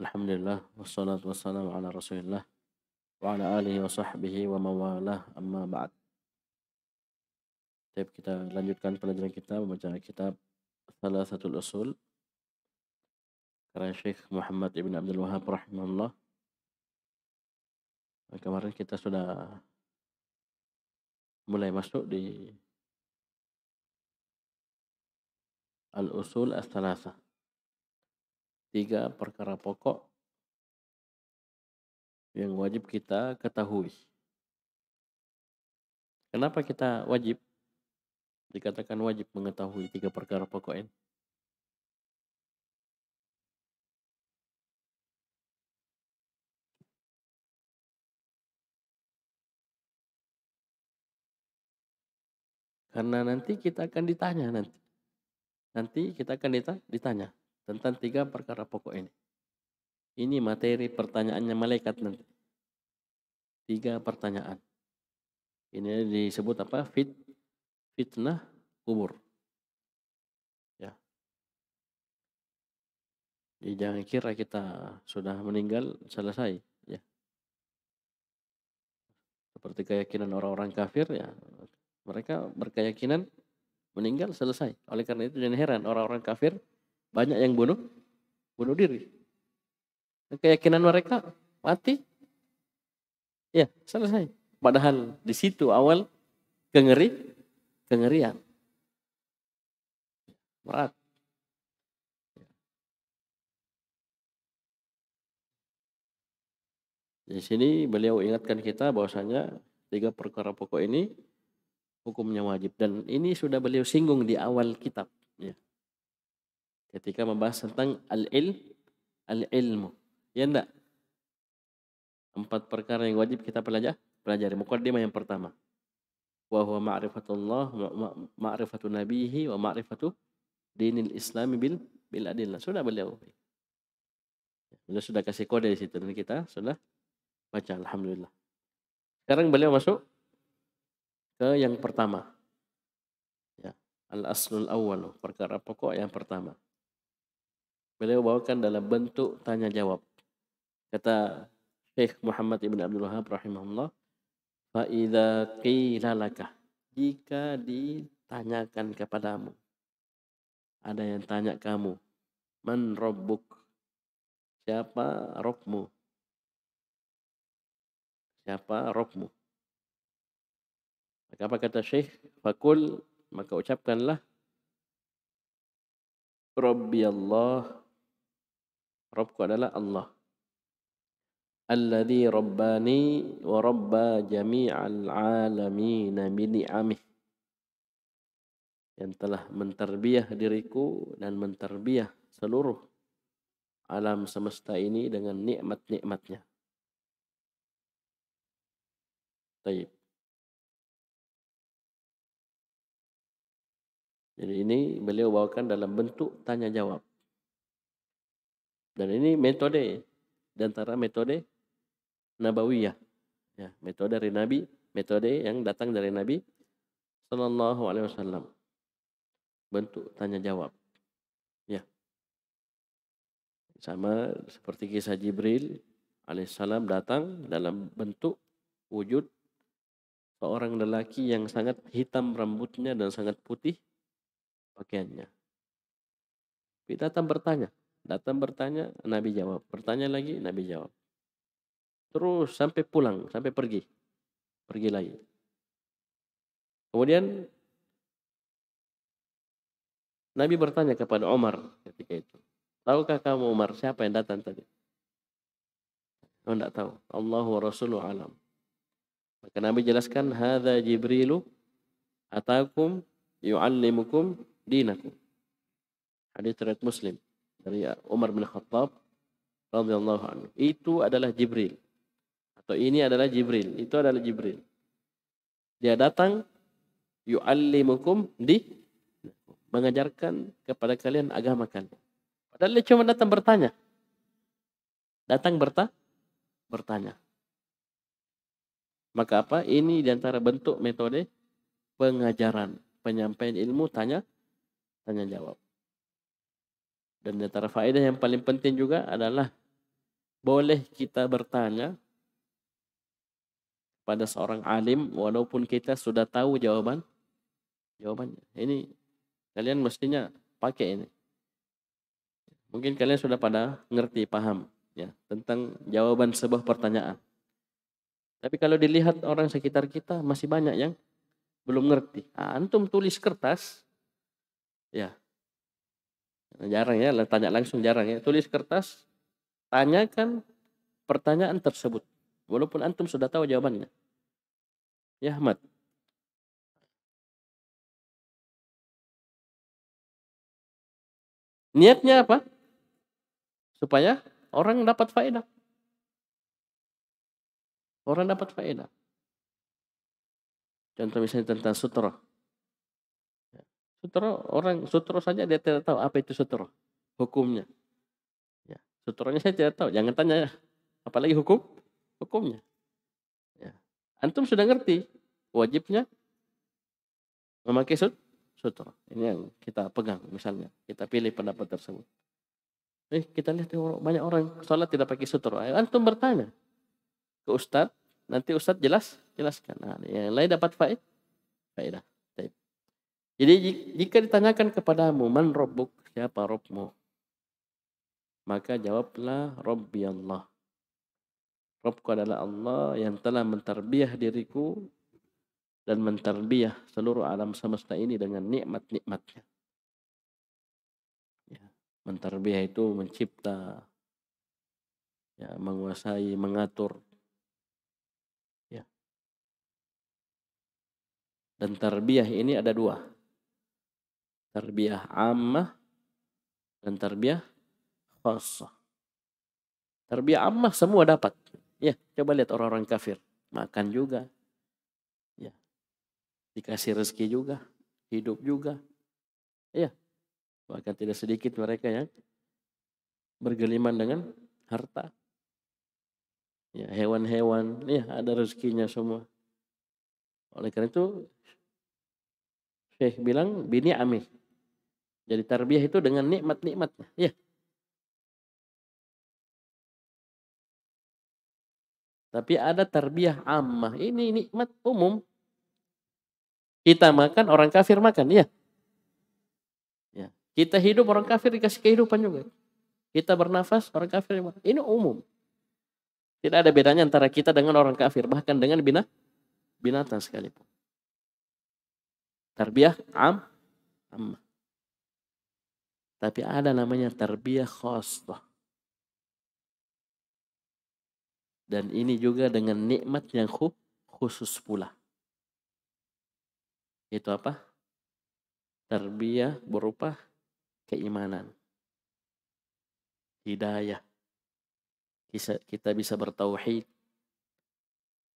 Alhamdulillah wassalatu wassalamu ala Rasulillah wa ala alihi wa sahbihi wa mawalah amma ba'd. Baik, kita lanjutkan pelajaran kita membaca kitab salah satu usul karya Syekh Muhammad Ibn Abdul Wahab rahimahullah. Kemarin kita sudah mulai masuk di al-usul ats tiga perkara pokok yang wajib kita ketahui. Kenapa kita wajib dikatakan wajib mengetahui tiga perkara pokok ini? Karena nanti kita akan ditanya nanti. Nanti kita akan ditanya tentang tiga perkara pokok ini. Ini materi pertanyaannya malaikat nanti. Tiga pertanyaan. Ini disebut apa? Fit, fitnah kubur. Ya. Jadi jangan kira kita sudah meninggal selesai. Ya. Seperti keyakinan orang-orang kafir ya. Mereka berkeyakinan meninggal selesai. Oleh karena itu jangan heran orang-orang kafir banyak yang bunuh bunuh diri. Dan keyakinan mereka mati. Ya, selesai. Padahal di situ awal kengeri, kengerian. Berat. Di sini beliau ingatkan kita bahwasanya tiga perkara pokok ini hukumnya wajib dan ini sudah beliau singgung di awal kitab. Ya ketika membahas tentang al-ilm, al-ilmu. Ya enggak? Empat perkara yang wajib kita pelajari. pelajari. Mukaddimah yang pertama. Wa huwa ma'rifatullah, ma'rifatu nabihi, wa ma'rifatu dinil islami bil, bil adillah. Sudah beliau. Beliau sudah kasih kode di situ. Dan kita sudah baca. Alhamdulillah. Sekarang beliau masuk ke yang pertama. Ya. Al-aslul awal. Perkara pokok yang pertama beliau bawakan dalam bentuk tanya jawab. Kata Syekh Muhammad Ibn Abdul Wahab rahimahullah, فَإِذَا قِيلَ لَكَ Jika ditanyakan kepadamu, ada yang tanya kamu, Man Rabbuk, siapa Robmu? Siapa Robmu? Maka apa kata Syekh? Fakul, maka ucapkanlah, Rabbi Allah Robku adalah Allah. Alladhi rabbani wa rabba jami'al alamina bini'amih. Yang telah menterbiah diriku dan menterbiah seluruh alam semesta ini dengan nikmat-nikmatnya. Taib. Jadi ini beliau bawakan dalam bentuk tanya jawab. Dan ini metode di antara metode nabawiyah. Ya, metode dari Nabi, metode yang datang dari Nabi Shallallahu alaihi wasallam. Bentuk tanya jawab. Ya. Sama seperti kisah Jibril alaihissalam datang dalam bentuk wujud seorang lelaki yang sangat hitam rambutnya dan sangat putih pakaiannya. Kita akan bertanya, Datang bertanya, Nabi jawab. Bertanya lagi, Nabi jawab. Terus sampai pulang, sampai pergi. Pergi lagi. Kemudian Nabi bertanya kepada Umar ketika itu. Tahukah kamu Umar siapa yang datang tadi? Oh, tidak tahu. Allahu rasulullah alam. Maka Nabi jelaskan, Hada Jibrilu atakum yu'allimukum dinakum. Hadis riwayat Muslim dari Umar bin Khattab radhiyallahu anhu. Itu adalah Jibril. Atau ini adalah Jibril. Itu adalah Jibril. Dia datang yu'allimukum di mengajarkan kepada kalian agama kalian. Padahal dia cuma datang bertanya. Datang berta bertanya. Maka apa? Ini diantara bentuk metode pengajaran. Penyampaian ilmu tanya, tanya jawab. Dan di antara faedah yang paling penting juga adalah boleh kita bertanya pada seorang alim walaupun kita sudah tahu jawaban jawabannya. Ini kalian mestinya pakai ini. Mungkin kalian sudah pada ngerti, paham ya tentang jawaban sebuah pertanyaan. Tapi kalau dilihat orang sekitar kita masih banyak yang belum ngerti. Nah, antum tulis kertas, ya jarang ya tanya langsung jarang ya tulis kertas tanyakan pertanyaan tersebut walaupun antum sudah tahu jawabannya ya Ahmad niatnya apa supaya orang dapat faedah orang dapat faedah contoh misalnya tentang sutra Sutro orang sutro saja dia tidak tahu apa itu sutro hukumnya. Ya, sutronya saya tidak tahu. Jangan tanya apalagi hukum hukumnya. Ya. Antum sudah ngerti wajibnya memakai sut sutro. Ini yang kita pegang misalnya. Kita pilih pendapat tersebut. Eh, kita lihat banyak orang sholat tidak pakai sutro. Antum bertanya ke ustad, nanti ustad jelas jelaskan. Nah, yang lain dapat faid, faedah. Jadi jika ditanyakan kepadamu, man robbuk, siapa robmu? Maka jawablah, Robbi Allah. Robku adalah Allah yang telah menterbiah diriku dan menterbiah seluruh alam semesta ini dengan nikmat-nikmatnya. Ya, menterbiah itu mencipta, ya, menguasai, mengatur. Ya. Dan terbiah ini ada dua tarbiyah ammah dan tarbiyah khassah. Tarbiyah ammah semua dapat. Ya, coba lihat orang-orang kafir, makan juga. Ya. Dikasih rezeki juga, hidup juga. Ya. Bahkan tidak sedikit mereka yang bergeliman dengan harta. Ya, hewan-hewan, ya ada rezekinya semua. Oleh karena itu Syekh bilang bini amih jadi tarbiyah itu dengan nikmat-nikmatnya. Ya. Tapi ada tarbiyah ammah. Ini nikmat umum. Kita makan, orang kafir makan. Ya. ya. Kita hidup, orang kafir dikasih kehidupan juga. Kita bernafas, orang kafir makan. Ini umum. Tidak ada bedanya antara kita dengan orang kafir. Bahkan dengan binat binatang sekalipun. Tarbiyah am ammah. Tapi ada namanya tarbiyah khosbah. Dan ini juga dengan nikmat yang khusus pula. Itu apa? Tarbiyah berupa keimanan. Hidayah. Kita bisa bertauhid.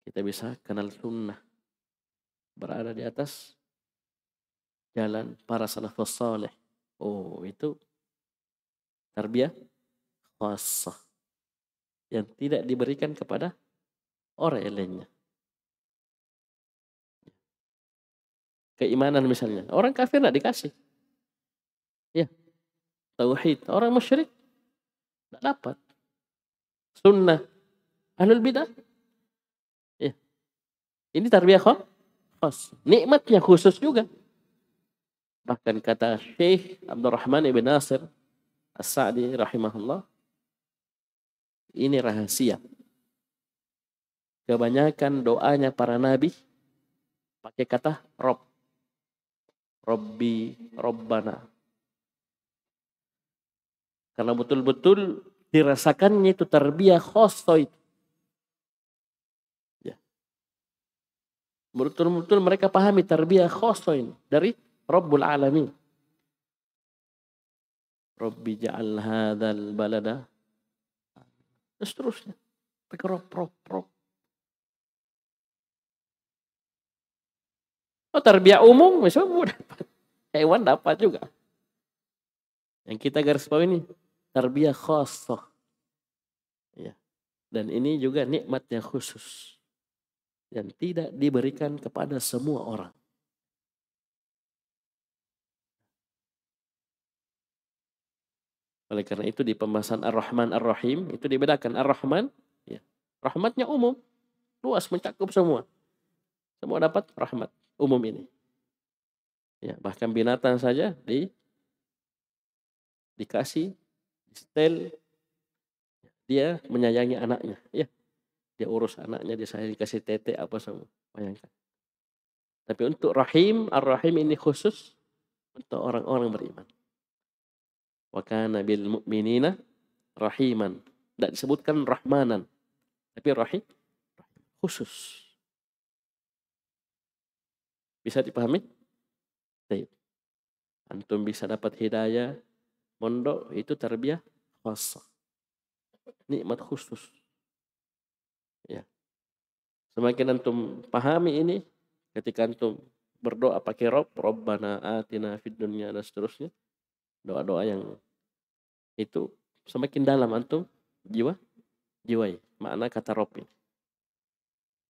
Kita bisa kenal sunnah. Berada di atas jalan para salafus saleh Oh, itu tarbiyah khassah yang tidak diberikan kepada orang lainnya. Keimanan misalnya, orang kafir tidak dikasih. Ya. Tauhid, orang musyrik tidak dapat. Sunnah, ahlul bidah. Ya. Ini tarbiyah khassah. Nikmatnya khusus juga. Bahkan kata Syekh Abdurrahman ibn Nasir As-Sa'di rahimahullah, ini rahasia. Kebanyakan doanya para nabi pakai kata Rob. Robbi, Robbana. Karena betul-betul dirasakannya itu terbiah khosto itu. Ya. Betul-betul mereka pahami terbiah khosto ini dari Rabbul Alamin. Rabbi ja'al hadzal balada. Dan seterusnya. Pakai rob, rob, rob. Oh, tarbiyah umum misalnya dapat. Hewan dapat juga. Yang kita garis bawah ini tarbiyah khosoh. Ya. Dan ini juga nikmat yang khusus. yang tidak diberikan kepada semua orang. Oleh karena itu di pembahasan Ar-Rahman Ar-Rahim itu dibedakan Ar-Rahman ya. Rahmatnya umum, luas mencakup semua. Semua dapat rahmat umum ini. Ya, bahkan binatang saja di dikasih, di setel dia menyayangi anaknya, ya. Dia urus anaknya, dia saya dikasih tete apa semua. Bayangkan. Tapi untuk Rahim, Ar-Rahim ini khusus untuk orang-orang beriman. Wa kana bil mu'minina rahiman. Tidak disebutkan rahmanan. Tapi rahim khusus. Bisa dipahami? Baik. Antum bisa dapat hidayah. Mondok itu terbiah khasa. Nikmat khusus. Ya. Semakin antum pahami ini, ketika antum berdoa pakai Rob, Rabbana atina fid dunia dan seterusnya. Doa-doa yang itu semakin dalam antum jiwa jiwa makna kata robin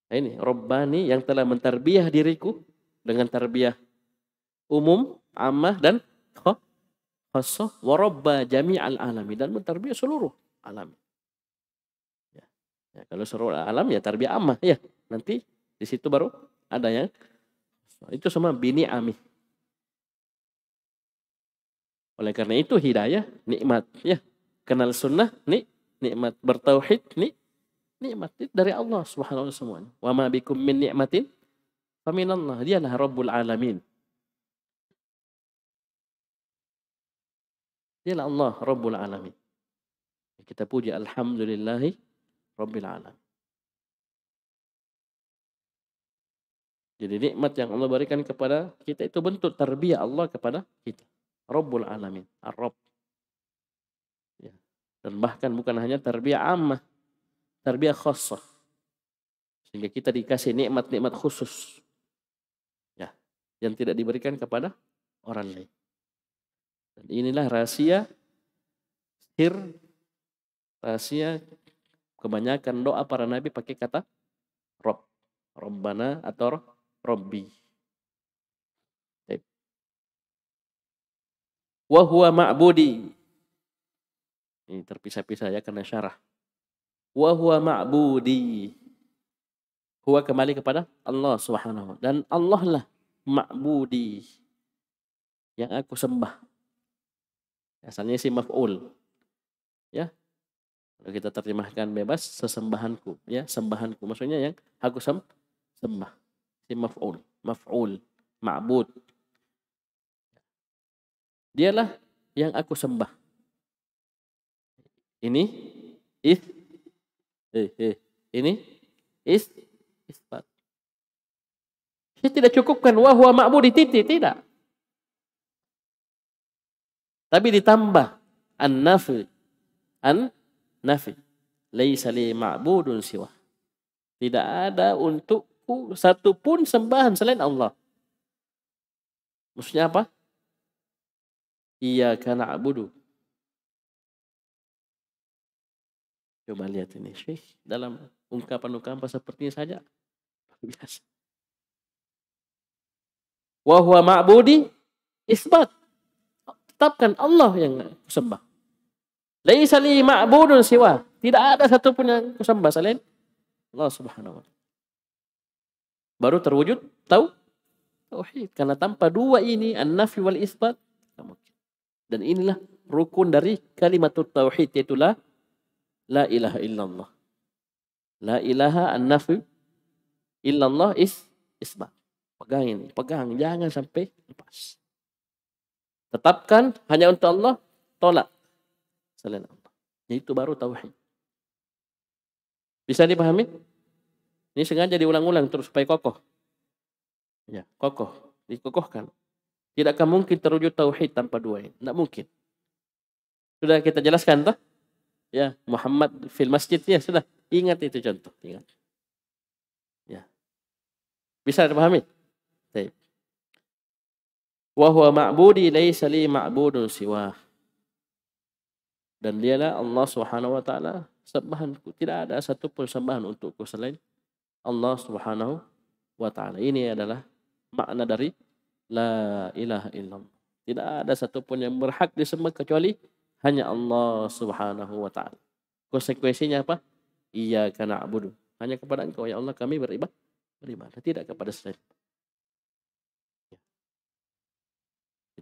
nah, ini robbani yang telah mentarbiah diriku dengan tarbiah umum amah dan khosoh warobba jami al alami dan mentarbiah seluruh alami ya. ya kalau seluruh alam ya tarbiah amah ya nanti di situ baru ada yang itu semua bini amih oleh karena itu hidayah nikmat ya. Kenal sunnah nik nikmat bertauhid nik nikmat dari Allah Subhanahu wa semuanya. Wa ma bikum min nikmatin faminallah. Dialah Rabbul alamin. Dialah Allah Rabbul alamin. Kita puji alhamdulillahi Rabbil alamin. Jadi nikmat yang Allah berikan kepada kita itu bentuk tarbiyah Allah kepada kita. Rabbul Alamin, Ar-Rabb. Ya. Dan bahkan bukan hanya tarbiyah ammah, tarbiyah khassah. Sehingga kita dikasih nikmat-nikmat khusus. Ya, yang tidak diberikan kepada orang lain. Dan inilah rahasia sir rahasia kebanyakan doa para nabi pakai kata Rob, Robbana atau Robbi. wa huwa ma'budi. Ini terpisah-pisah ya karena syarah. Wa huwa ma'budi. Huwa kembali kepada Allah Subhanahu dan Allah lah ma'budi yang aku sembah. Asalnya si maf'ul. Ya. Kalau kita terjemahkan bebas sesembahanku, ya, sembahanku maksudnya yang aku sembah. Si maf'ul, maf'ul, ma'bud. Dialah yang aku sembah. Ini is eh, eh, ini is isbat. Saya tidak cukupkan wahwa ma'budi titi, tidak. Tapi ditambah an-nafi. An-nafi. Laisa li ma'budun siwa. Tidak ada untukku satu pun sembahan selain Allah. Maksudnya apa? Iyyaka na'budu. Coba lihat ini Syekh dalam ungkapan-ungkapan sepertinya saja biasa. Wa huwa ma'budi isbat. Tetapkan Allah yang kusembah. Laisa li ma'budun siwa. Tidak ada satupun yang kusembah selain Allah Subhanahu wa taala. Baru terwujud tahu tauhid karena tanpa dua ini an-nafi wal isbat tidak mungkin. Dan inilah rukun dari kalimat tauhid yaitu la la ilaha illallah. La ilaha an-nafi illallah is isbat. Pegang ini, pegang, jangan sampai lepas. Tetapkan hanya untuk Allah, tolak selain Allah. Itu baru tauhid. Bisa dipahami? Ini sengaja diulang-ulang terus supaya kokoh. Ya, kokoh, dikokohkan. Tidak akan mungkin terwujud tauhid tanpa dua ini. Tidak mungkin. Sudah kita jelaskan toh? Ya, Muhammad fil masjid ya sudah. Ingat itu contoh, ingat. Ya. Bisa dipahami? Baik. Wa huwa ma'budi laisa li ma'budun siwah. Dan dialah Allah Subhanahu wa taala sembahanku. Tidak ada pun sembahan untukku selain Allah Subhanahu wa taala. Ini adalah makna dari La ilaha illallah. Tidak ada satupun yang berhak disembah kecuali hanya Allah Subhanahu wa taala. Konsekuensinya apa? Iya karena abudu. Hanya kepada Engkau ya Allah kami beribad beribadah tidak kepada selain.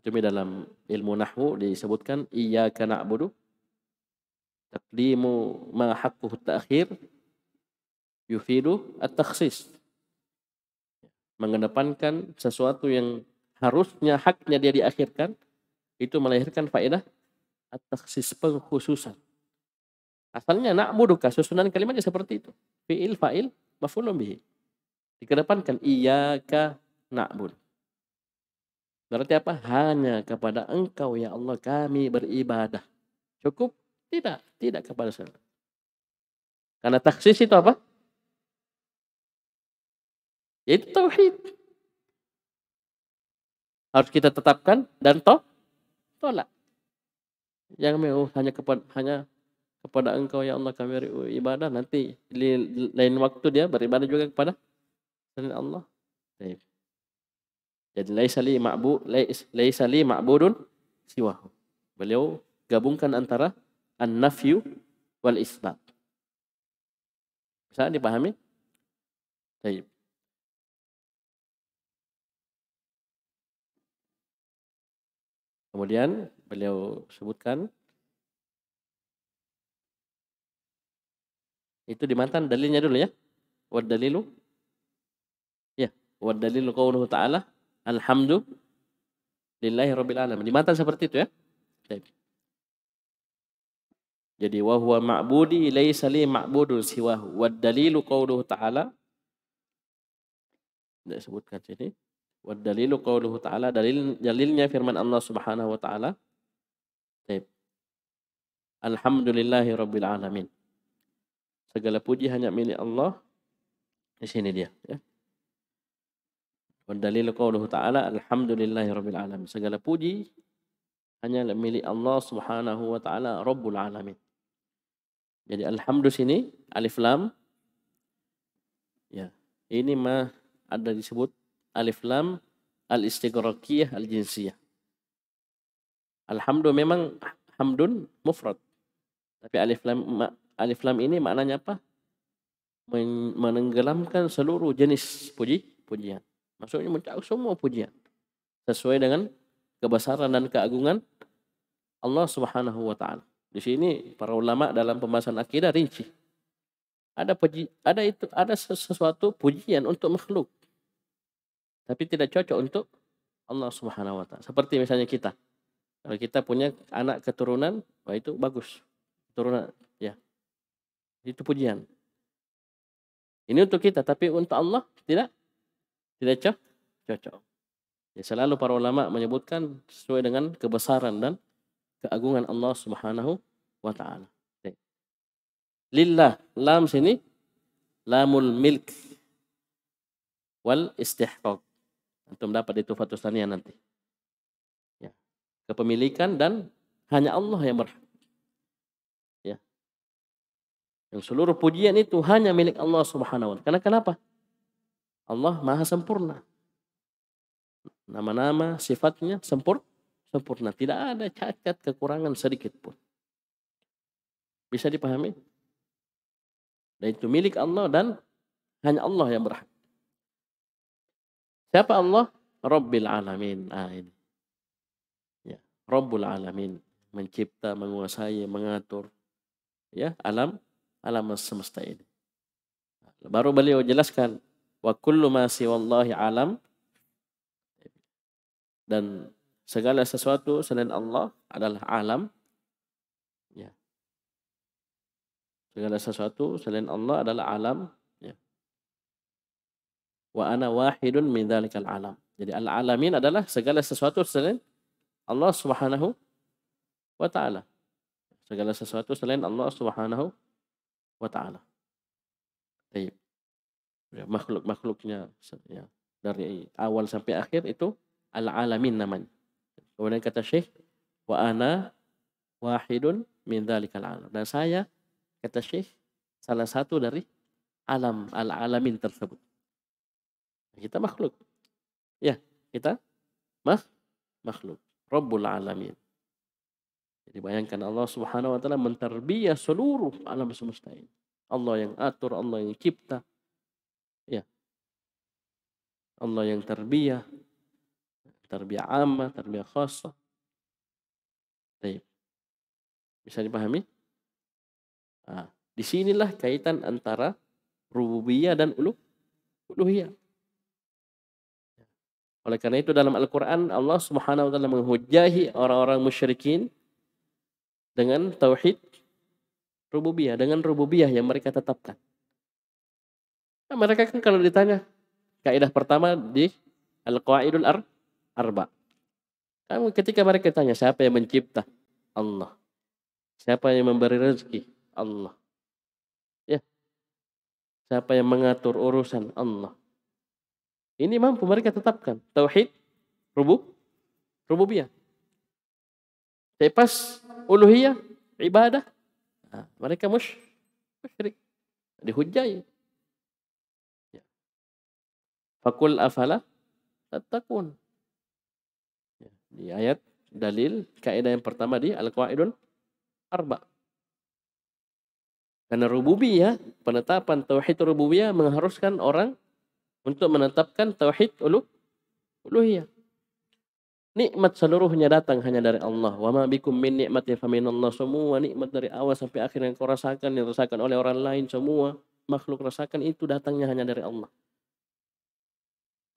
Itu dalam ilmu nahwu disebutkan iya karena abudu. taklimu ma ta'khir yufidu at-takhsis. Mengedepankan sesuatu yang harusnya haknya dia diakhirkan itu melahirkan faedah at pengkhususan. Asalnya na'buduka susunan kalimatnya seperti itu. Fi'il fa'il maf'ulun bihi. Dikedepankan iyyaka na'bud. Berarti apa? Hanya kepada engkau ya Allah kami beribadah. Cukup? Tidak. Tidak kepada selain. Karena taksis itu apa? Itu tauhid harus kita tetapkan dan toh tolak. Yang mau oh, hanya kepada hanya kepada Engkau ya Allah kami ibadah nanti lain waktu dia beribadah juga kepada selain Allah. Baik. Jadi laisali li ma'bu laisa li ma'budun siwahu. Beliau gabungkan antara an-nafyu wal isbat. Bisa dipahami? Baik. Kemudian beliau sebutkan itu di mantan dalilnya dulu ya. Wad dalilu ya, wad dalilu qauluhu ta'ala alhamdu lillahi rabbil alamin. Di mantan seperti itu ya. Jadi wa huwa ma'budi laisa li ma'budun siwahu. Wad dalilu qauluhu ta'ala. Tidak sebutkan sini. Wa dalilu qauluhu ta'ala dalil dalilnya firman Allah Subhanahu wa taala. Alhamdulillahi rabbil alamin. Segala puji hanya milik Allah. Di sini dia, ya. Wa dalilu qauluhu ta'ala alhamdulillahi rabbil alamin. Segala puji hanya milik Allah Subhanahu wa taala Rabbul alamin. Jadi alhamdulillah sini alif lam ya. Ini mah ada disebut Alif Lam Al-Istighraqiyah Al-Jinsiyah. Alhamdulillah memang hamdun mufrad. Tapi alif lam alif lam ini maknanya apa? menenggelamkan seluruh jenis puji pujian. Maksudnya mencakup semua pujian sesuai dengan kebesaran dan keagungan Allah Subhanahu wa taala. Di sini para ulama dalam pembahasan akidah rinci. Ada puji, ada itu ada sesuatu pujian untuk makhluk tapi tidak cocok untuk Allah Subhanahu wa taala. Seperti misalnya kita. Kalau kita punya anak keturunan, wah itu bagus. Keturunan ya. Itu pujian. Ini untuk kita, tapi untuk Allah tidak tidak cocok. Ya, selalu para ulama menyebutkan sesuai dengan kebesaran dan keagungan Allah Subhanahu wa taala. Lillah, lam sini lamul milk wal istihqaq. Untuk dapat itu fatusannya nanti. Ya. Kepemilikan dan hanya Allah yang berhak. Ya. Yang seluruh pujian itu hanya milik Allah Subhanahu wa taala. Karena kenapa? Allah Maha sempurna. Nama-nama, sifatnya sempurna sempurna. Tidak ada cacat, kekurangan sedikit pun. Bisa dipahami? Dan itu milik Allah dan hanya Allah yang berhak. Siapa Allah? Rabbil Alamin. Ah, ini. Ya, Rabbul Alamin. Mencipta, menguasai, mengatur. Ya, alam, alam semesta ini. Baru beliau jelaskan. Wa kullu ma siwallahi alam. Dan segala sesuatu selain Allah adalah alam. Ya. Segala sesuatu selain Allah adalah alam Wa ana wahidun min dzalikal alam. Jadi al-alamin adalah segala sesuatu selain Allah Subhanahu wa taala. Segala sesuatu selain Allah Subhanahu wa taala. Baik. Ya, makhluk-makhluknya ya, dari awal sampai akhir itu al-alamin namanya. Kemudian kata Syekh wa ana wahidun min dzalikal alam. Dan saya kata Syekh salah satu dari alam al-alamin tersebut. Kita makhluk. Ya, kita mah makhluk. Rabbul alamin. Jadi bayangkan Allah Subhanahu wa taala menterbia seluruh alam semesta ini. Allah yang atur, Allah yang cipta. Ya. Allah yang terbia terbia amma, terbia khasa. Baik. Bisa dipahami? Nah, disinilah kaitan antara rububiyah dan ulu uluhiyah. Oleh karena itu dalam Al-Quran Allah subhanahu wa ta'ala menghujahi orang-orang musyrikin dengan tauhid rububiyah, dengan rububiyah yang mereka tetapkan. Nah, mereka kan kalau ditanya, kaidah pertama di Al-Qaidul Ar Arba. Kamu ketika mereka tanya siapa yang mencipta? Allah. Siapa yang memberi rezeki? Allah. Ya. Siapa yang mengatur urusan? Allah. Ini mampu mereka tetapkan. Tauhid, rubub, rububiyah. Tapi uluhiyah, ibadah, nah, mereka mush, musyrik. Dihujai. Ya. Fakul afala tatakun. Ya. Di ayat dalil, kaidah yang pertama di Al-Qaidun Arba. Karena rububiyah, penetapan tauhid rububiyah mengharuskan orang untuk menetapkan tauhid ulu uluhiyah. Nikmat seluruhnya datang hanya dari Allah. Wa ma bikum min nikmatin faminallah semua nikmat dari awal sampai akhir yang kau rasakan yang rasakan oleh orang lain semua makhluk rasakan itu datangnya hanya dari Allah.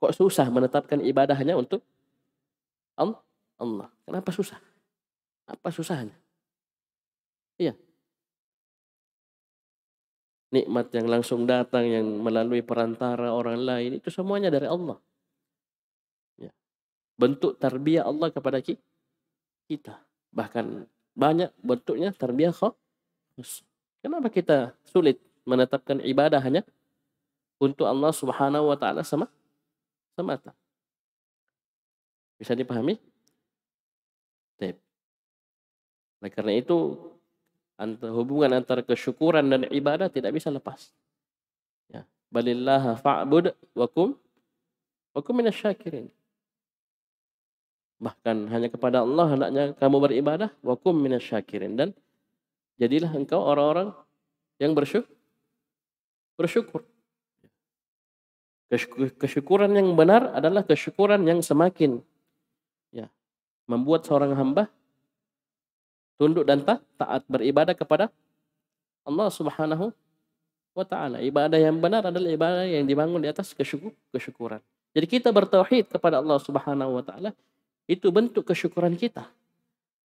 Kok susah menetapkan ibadahnya untuk Allah? Kenapa susah? Apa susahnya? Iya nikmat yang langsung datang yang melalui perantara orang lain itu semuanya dari Allah. Ya. Bentuk tarbiyah Allah kepada kita. Bahkan banyak bentuknya tarbiyah khusus. Kenapa kita sulit menetapkan ibadah hanya untuk Allah Subhanahu wa taala sama semata? Bisa dipahami? Baik. Nah, karena itu Antara hubungan antara kesyukuran dan ibadah tidak bisa lepas. Ya. Balillaha fa'bud wakum wakum minasyakirin. Bahkan hanya kepada Allah hendaknya kamu beribadah wakum minasyakirin dan jadilah engkau orang-orang yang bersyukur. Bersyukur. Kesyukuran yang benar adalah kesyukuran yang semakin ya membuat seorang hamba tunduk dan taat beribadah kepada Allah Subhanahu wa taala. Ibadah yang benar adalah ibadah yang dibangun di atas kesyukur, kesyukuran. Jadi kita bertauhid kepada Allah Subhanahu wa taala itu bentuk kesyukuran kita.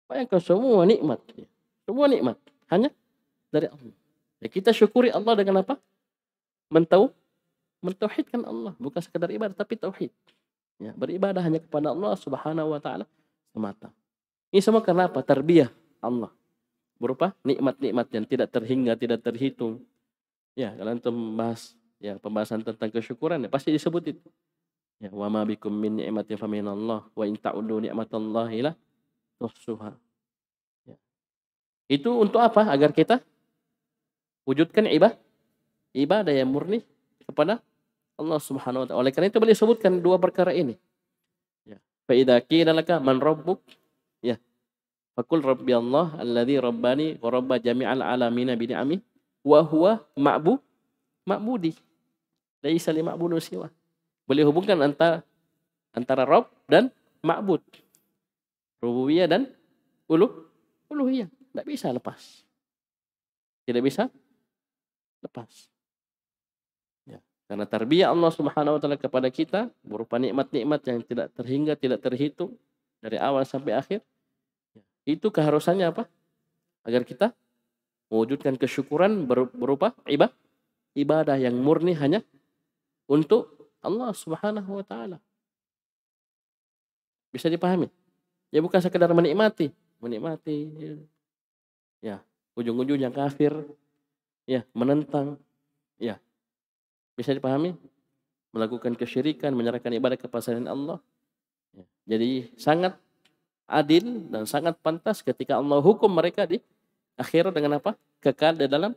Bayangkan semua nikmat, semua nikmat hanya dari Allah. Ya, kita syukuri Allah dengan apa? Mentau mentauhidkan Allah, bukan sekedar ibadah tapi tauhid. Ya, beribadah hanya kepada Allah Subhanahu wa taala semata. Ini semua karena apa? Terbiah. Allah berupa nikmat-nikmat yang tidak terhingga, tidak terhitung. Ya, kalian membahas ya pembahasan tentang kesyukuran ya pasti disebut itu. Ya, wa ma bikum min ni'matin faminallah wa in ta'udu ni'matallahi la tuhsuha. Ya. Itu untuk apa? Agar kita wujudkan ibadah ibadah yang murni kepada Allah Subhanahu wa taala. Oleh karena itu boleh sebutkan dua perkara ini. Ya. Fa idza qila laka man rabbuk Fakul Rabbi Allah alladhi rabbani wa rabba jami'al alamina bi ni'ami wa huwa ma'bu ma'budi. Laisa li ma'budu siwa. Boleh hubungkan antara antara Rob dan ma'bud. Rububiyah dan ulu uluhiyah. Tidak bisa lepas. Tidak bisa lepas. Ya. Karena tarbiyah Allah Subhanahu wa taala kepada kita berupa nikmat-nikmat yang tidak terhingga, tidak terhitung dari awal sampai akhir itu keharusannya apa? Agar kita mewujudkan kesyukuran berupa ibadah, ibadah yang murni hanya untuk Allah Subhanahu wa taala. Bisa dipahami? Ya bukan sekedar menikmati, menikmati ya, ya ujung-ujungnya kafir, ya menentang, ya bisa dipahami? Melakukan kesyirikan, menyerahkan ibadah kepada selain Allah. Ya, jadi sangat adil dan sangat pantas ketika Allah hukum mereka di akhirat dengan apa? Kekal di dalam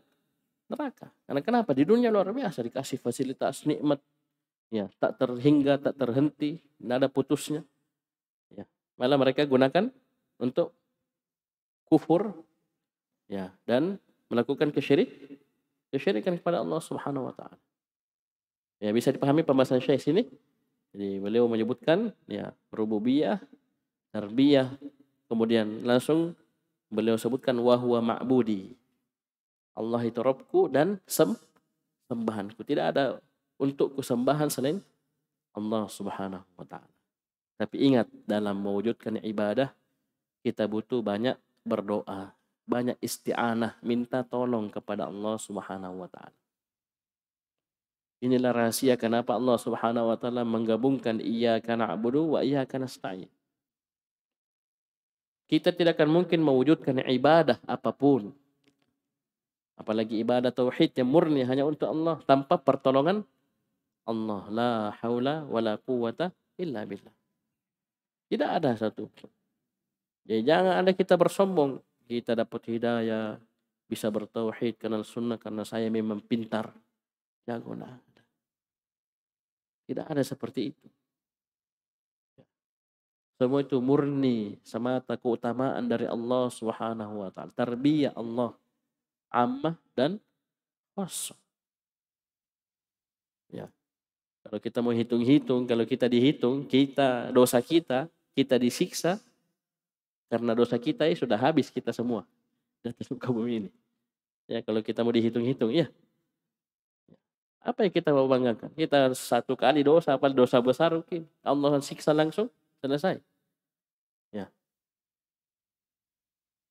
neraka. Karena kenapa? Di dunia luar biasa dikasih fasilitas nikmat ya tak terhingga tak terhenti tidak ada putusnya ya malah mereka gunakan untuk kufur ya dan melakukan kesyirik kesyirikan kepada Allah Subhanahu wa taala ya bisa dipahami pembahasan Syekh sini jadi beliau menyebutkan ya rububiyah tarbiyah kemudian langsung beliau sebutkan wahwa ma'budi Allah itu Robku dan sem sembahanku tidak ada untukku sembahan selain Allah subhanahu wa ta'ala tapi ingat dalam mewujudkan ibadah kita butuh banyak berdoa banyak isti'anah minta tolong kepada Allah subhanahu wa ta'ala Inilah rahasia kenapa Allah Subhanahu wa taala menggabungkan iyyaka na'budu wa iyyaka nasta'in. Kita tidak akan mungkin mewujudkan ibadah apapun. Apalagi ibadah tauhid yang murni hanya untuk Allah tanpa pertolongan Allah. La haula wa la quwata illa billah. Tidak ada satu. Jadi jangan ada kita bersombong. Kita dapat hidayah, bisa bertauhid karena sunnah karena saya memang pintar. Jago tidak Tidak ada seperti itu. Semua itu murni semata keutamaan dari Allah Subhanahu wa taala. Tarbiyah Allah ammah dan khas. Ya. Kalau kita mau hitung-hitung, kalau kita dihitung, kita dosa kita, kita disiksa karena dosa kita ya sudah habis kita semua datang ke bumi ini. Ya, kalau kita mau dihitung-hitung, ya. Apa yang kita mau banggakan? Kita satu kali dosa, apa dosa besar mungkin. Allah siksa langsung. Selesai. Ya.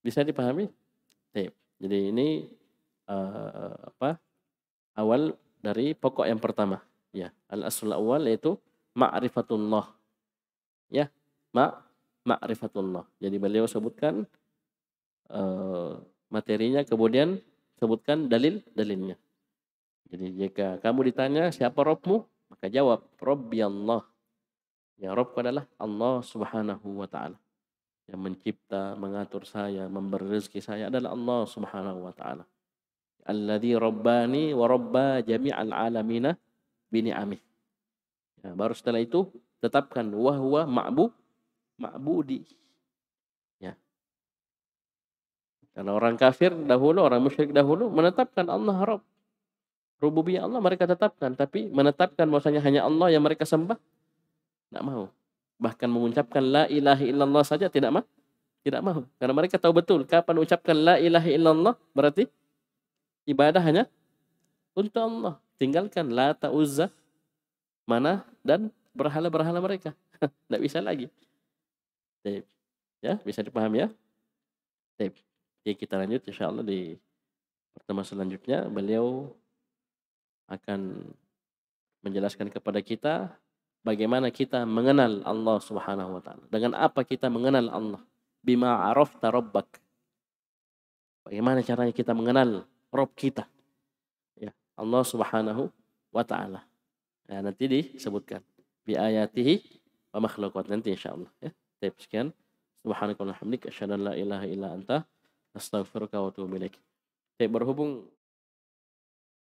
Bisa dipahami? Taip. Jadi ini uh, apa? Awal dari pokok yang pertama. Ya, al-aslul awal yaitu ma'rifatullah. Ya, ma ma'rifatullah. Jadi beliau sebutkan uh, materinya kemudian sebutkan dalil-dalilnya. Jadi jika kamu ditanya siapa Robmu, maka jawab Robbi Allah. Ya Robku adalah Allah subhanahu wa ta'ala. Yang mencipta, mengatur saya, memberi rezeki saya adalah Allah subhanahu wa ta'ala. Alladhi Rabbani wa Rabba jami'al alamina bini'amih. Ya, baru setelah itu tetapkan wahwa ma'bu ma'budi. Ya. Karena orang kafir dahulu, orang musyrik dahulu menetapkan Allah Rabb. Rububiyah Allah mereka tetapkan, tapi menetapkan bahwasanya hanya Allah yang mereka sembah tidak mau. Bahkan mengucapkan la ilaha illallah saja tidak mau. Tidak mau. Karena mereka tahu betul kapan ucapkan la ilaha illallah berarti ibadah hanya untuk Allah. Tinggalkan la ta'uzza mana dan berhala-berhala mereka. Tidak bisa lagi. Taip. Ya, bisa dipahami ya? Taip. Jadi kita lanjut insya Allah di pertemuan selanjutnya beliau akan menjelaskan kepada kita Bagaimana kita mengenal Allah Subhanahu wa taala? Dengan apa kita mengenal Allah? Bima arafta rabbak. Bagaimana caranya kita mengenal Rob kita? Ya, Allah Subhanahu wa taala. Ya, nanti disebutkan bi ayatihi wa makhluqat nanti insyaallah ya. Baik, sekian. Subhanakallahumma hamdik asyhadu an la ilaha illa anta astaghfiruka wa atubu ilaik. Baik, berhubung